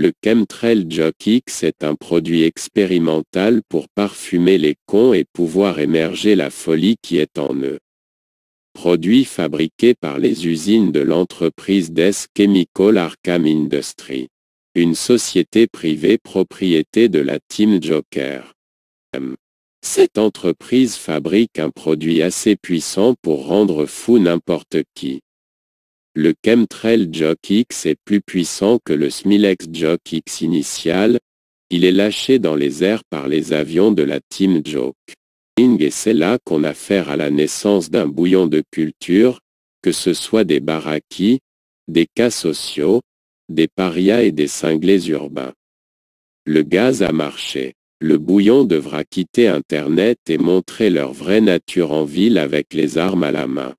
Le Chemtrail Jock X est un produit expérimental pour parfumer les cons et pouvoir émerger la folie qui est en eux. Produit fabriqué par les usines de l'entreprise Des Chemical Arkham Industry. Une société privée propriété de la Team Joker. Hum. Cette entreprise fabrique un produit assez puissant pour rendre fou n'importe qui. Le Chemtrail Jock X est plus puissant que le Smilex Jock X initial, il est lâché dans les airs par les avions de la Team Joke. Et c'est là qu'on a affaire à la naissance d'un bouillon de culture, que ce soit des baraquis, des cas sociaux, des parias et des cinglés urbains. Le gaz a marché. Le bouillon devra quitter Internet et montrer leur vraie nature en ville avec les armes à la main.